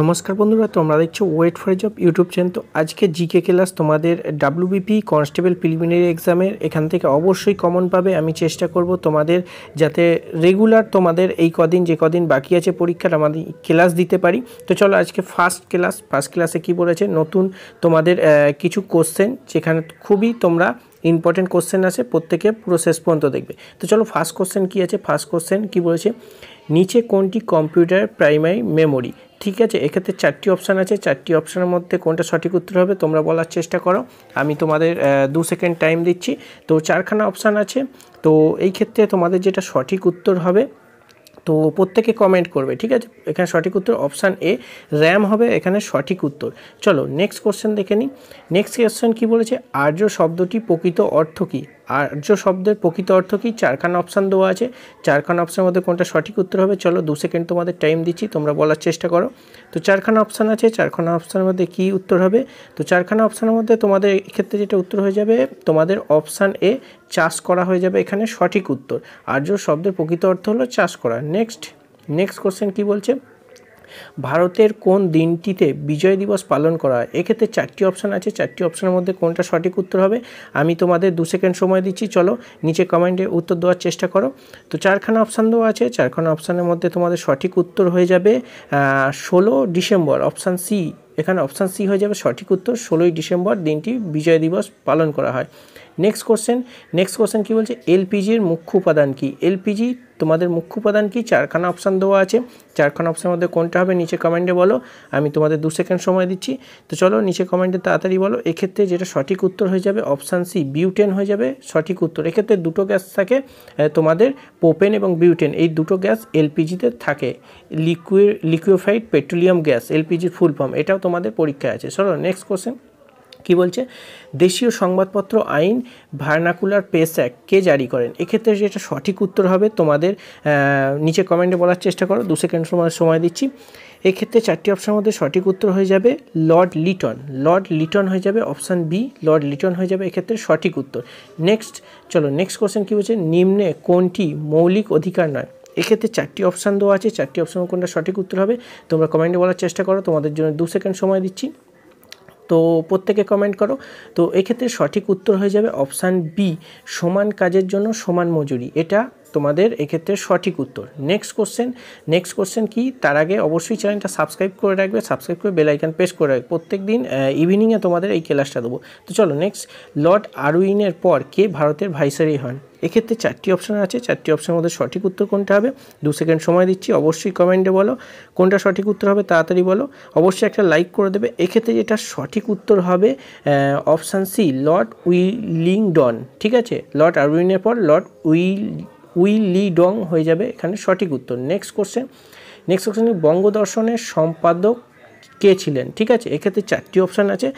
নমস্কার বন্ধুরা তোমরা দেখছো wait for job YouTube channel তো আজকে জিকে ক্লাস তোমাদের ডাব্লিউবিপি কনস্টেবল প্রিলিমিনারি এক্সামের এখান থেকে অবশ্যই কমন পাবে আমি চেষ্টা করব তোমাদের যাতে রেগুলার তোমাদের এই কদিন যে কদিন বাকি আছে পরীক্ষার আমাদের ক্লাস দিতে পারি তো চলো আজকে ফার্স্ট ক্লাস ফার্স্ট ক্লাসে কি বলেছে নতুন তোমাদের কিছু কোশ্চেন যেখানে খুবই তোমরা ইম্পর্টেন্ট কোশ্চেন আছে প্রত্যেকে পুরো শেষ পর্যন্ত দেখবে তো চলো ফার্স্ট কোশ্চেন কী আছে ফার্স্ট কোশ্চেন কী বলেছে নিচে কোনটি কম্পিউটার প্রাইমারি মেমোরি ঠিক আছে এক্ষেত্রে চারটি অপশান আছে চারটি অপশানের মধ্যে কোনটা সঠিক উত্তর হবে তোমরা বলার চেষ্টা করো আমি তোমাদের দু সেকেন্ড টাইম দিচ্ছি তো চারখানা অপশান আছে তো এই ক্ষেত্রে তোমাদের যেটা সঠিক উত্তর হবে তো প্রত্যেকে কমেন্ট করবে ঠিক আছে এখানে সঠিক উত্তর অপশান এ র্যাম হবে এখানে সঠিক উত্তর চলো নেক্সট কোশ্চেন দেখে নিই নেক্সট কোশ্চেন কী বলেছে আর্য শব্দটি প্রকৃত অর্থ কী আর্য শব্দের প্রকৃত অর্থ কী চারখানা অপশান দেওয়া আছে চারখানা অপশানের মধ্যে কোনটা সঠিক উত্তর হবে চলো দু সেকেন্ড তোমাদের টাইম দিচ্ছি তোমরা বলার চেষ্টা করো তো চারখানা অপশান আছে চারখানা অপশানের মধ্যে কি উত্তর হবে তো চারখানা অপশানের মধ্যে তোমাদের এক্ষেত্রে যেটা উত্তর হয়ে যাবে তোমাদের অপশান এ চাষ করা হয়ে যাবে এখানে সঠিক উত্তর আর্য শব্দের প্রকৃত অর্থ হলো চাষ করা নেক্সট নেক্সট কোশ্চেন কী বলছে ভারতের কোন দিনটিতে বিজয় দিবস পালন করা হয় এক্ষেত্রে চারটি অপশান আছে চারটি অপশানের মধ্যে কোনটা সঠিক উত্তর হবে আমি তোমাদের দু সেকেন্ড সময় দিচ্ছি চলো নিচে কমেন্টে উত্তর দেওয়ার চেষ্টা করো তো চারখানা অপশান দেওয়া আছে চারখানা অপশানের মধ্যে তোমাদের সঠিক উত্তর হয়ে যাবে ষোলো ডিসেম্বর অপশান সি এখানে অপশান সি হয়ে যাবে সঠিক উত্তর ষোলোই ডিসেম্বর দিনটি বিজয় দিবস পালন করা হয় নেক্সট কোশ্চেন নেক্সট কোশ্চেন কী বলছে এলপিজির মুখ্য উপাদান কি এলপিজি তোমাদের মুখ্য উপাদান কী চারখানা অপশান দেওয়া আছে চারখানা অপশানের মধ্যে কোনটা হবে নিচে কমেন্টে বলো আমি তোমাদের দু সেকেন্ড সময় দিচ্ছি তো চলো নিচে কমেন্টে তাড়াতাড়ি বলো এক্ষেত্রে যেটা সঠিক উত্তর হয়ে যাবে অপশান সি বিউটেন হয়ে যাবে সঠিক উত্তর এক্ষেত্রে দুটো গ্যাস থাকে তোমাদের পোপেন এবং বিউটেন এই দুটো গ্যাস এলপিজিতে থাকে লিকুইড লিকুইফাইড পেট্রোলিয়াম গ্যাস এলপিজির ফুল ফর্ম এটাও তোমাদের পরীক্ষায় আছে চলো নেক্সট কোশ্চেন কি বলছে দেশীয় সংবাদপত্র আইন ভার্নাকুলার পেস অ্যাক্ট কে জারি করেন এক্ষেত্রে যেটা সঠিক উত্তর হবে তোমাদের নিচে কমেন্টে বলার চেষ্টা করো দু সেকেন্ড সময় সময় দিচ্ছি এক্ষেত্রে চারটি অপশানের মধ্যে সঠিক উত্তর হয়ে যাবে লর্ড লিটন লর্ড লিটন হয়ে যাবে অপশান বি লর্ড লিটন হয়ে যাবে এক্ষেত্রে সঠিক উত্তর নেক্সট চলো নেক্সট কোশ্চেন কী বলছে নিম্নে কোনটি মৌলিক অধিকার নয় এক্ষেত্রে চারটি অপশান দেওয়া আছে চারটি অপশান কোনটা সঠিক উত্তর হবে তোমরা কমেন্টে বলার চেষ্টা করো তোমাদের জন্য দু সেকেন্ড সময় দিচ্ছি তো প্রত্যেকে কমেন্ট করো তো এক্ষেত্রে সঠিক উত্তর হয়ে যাবে অপশান বি সমান কাজের জন্য সমান মজুরি এটা তোমাদের এক্ষেত্রে সঠিক উত্তর নেক্সট কোশ্চেন নেক্সট কোশ্চেন কি তার আগে অবশ্যই চ্যানেলটা সাবস্ক্রাইব করে রাখবে সাবস্ক্রাইব করে বেলাইকান প্রেস করে রাখবে প্রত্যেক দিন ইভিনিংয়ে তোমাদের এই ক্লাসটা দেবো তো চলো নেক্সট লর্ড আরউইনের পর কে ভারতের ভাইসারি হন এক্ষেত্রে চারটি অপশান আছে চারটি অপশানের মধ্যে সঠিক উত্তর কোনটা হবে দু সেকেন্ড সময় দিচ্ছি অবশ্যই কমেন্টে বলো কোনটা সঠিক উত্তর হবে তাড়াতাড়ি বলো অবশ্যই একটা লাইক করে দেবে এক্ষেত্রে যেটা সঠিক উত্তর হবে অপশান সি লর্ড উইলিংডন ঠিক আছে লর্ড আরউইনের পর Lord Willingdon হয়ে যাবে এখানে সঠিক উত্তর নেক্সট কোশ্চেন নেক্সট কোশ্চেন বঙ্গদর্শনের সম্পাদক কে ছিলেন ঠিক আছে এক্ষেত্রে চারটি অপশান আছে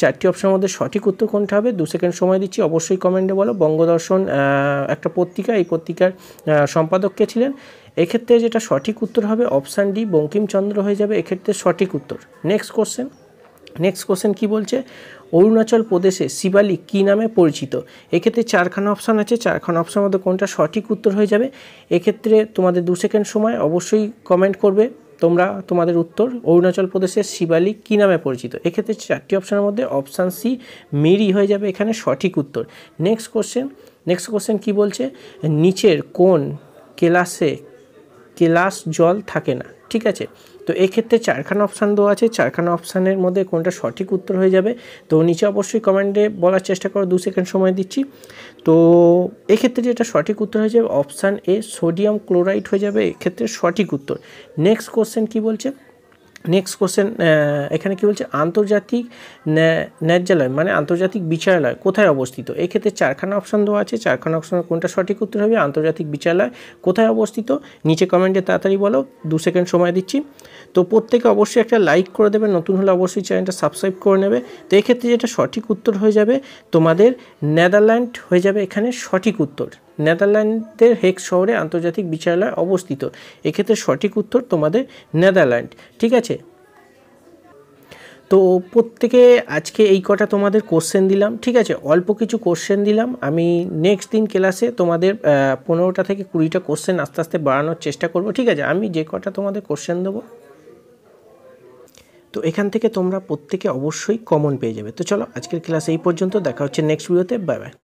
চারটি অপশানের মধ্যে সঠিক উত্তর কোনটা হবে দু সেকেন্ড সময় দিচ্ছি অবশ্যই কমেন্টে বলো বঙ্গদর্শন একটা পত্রিকা এই পত্রিকার সম্পাদক কে ছিলেন এক্ষেত্রে যেটা সঠিক উত্তর হবে অপশান ডি বঙ্কিমচন্দ্র হয়ে যাবে এক্ষেত্রে সঠিক উত্তর নেক্সট কোশ্চেন নেক্সট কোশ্চেন কি বলছে অরুণাচল প্রদেশে শিবালিক কী নামে পরিচিত এক্ষেত্রে চারখানা অপশান আছে চারখানা অপশানের মধ্যে কোনটা সঠিক উত্তর হয়ে যাবে এক্ষেত্রে তোমাদের দু সেকেন্ড সময় অবশ্যই কমেন্ট করবে তোমরা তোমাদের উত্তর অরুণাচল প্রদেশের শিবালিক কী নামে পরিচিত এক্ষেত্রে চারটি অপশানের মধ্যে অপশান সি মেরি হয়ে যাবে এখানে সঠিক উত্তর নেক্সট কোশ্চেন নেক্সট কোশ্চেন কি বলছে নিচের কোন কেলাসে কেলাস জল থাকে না ঠিক আছে তো এক্ষেত্রে চারখানা অপশান দেওয়া আছে চারখানা অপশানের মধ্যে কোনটা সঠিক উত্তর হয়ে যাবে তো নিচে অবশ্যই কমেন্টে বলার চেষ্টা করো দু সেকেন্ড সময় দিচ্ছি তো এক্ষেত্রে যেটা সঠিক উত্তর হয়ে যাবে অপশান এ সোডিয়াম ক্লোরাইড হয়ে যাবে এক্ষেত্রে সঠিক উত্তর নেক্সট কোশ্চেন কি বলছে নেক্সট কোশ্চেন এখানে কি বলছে আন্তর্জাতিক ন্যায্যালয় মানে আন্তর্জাতিক বিচারালয় কোথায় অবস্থিত এক্ষেত্রে চারখানা অপশান দেওয়া আছে চারখানা অপশানের কোনটা সঠিক উত্তর হবে আন্তর্জাতিক বিচারালয় কোথায় অবস্থিত নিচে কমেন্টে তাড়াতাড়ি বলো দু সেকেন্ড সময় দিচ্ছি তো প্রত্যেকে অবশ্যই একটা লাইক করে দেবে নতুন হলে অবশ্যই চ্যানেলটা সাবস্ক্রাইব করে নেবে তো এক্ষেত্রে যেটা সঠিক উত্তর হয়ে যাবে তোমাদের নেদারল্যান্ড হয়ে যাবে এখানে সঠিক উত্তর নেদারল্যান্ডের হেক শহরে আন্তর্জাতিক বিচারালয় অবস্থিত এক্ষেত্রে সঠিক উত্তর তোমাদের নেদারল্যান্ড ঠিক আছে তো প্রত্যেকে আজকে এই কটা তোমাদের কোশ্চেন দিলাম ঠিক আছে অল্প কিছু কোশ্চেন দিলাম আমি নেক্সট দিন ক্লাসে তোমাদের পনেরোটা থেকে কুড়িটা কোশ্চেন আস্তে আস্তে বাড়ানোর চেষ্টা করব ঠিক আছে আমি যে কটা তোমাদের কোশ্চেন দেবো তো এখান থেকে তোমরা প্রত্যেকে অবশ্যই কমন পেয়ে যাবে তো চলো আজকের ক্লাস এই পর্যন্ত দেখা হচ্ছে নেক্সট ভিডিওতে বাই বাই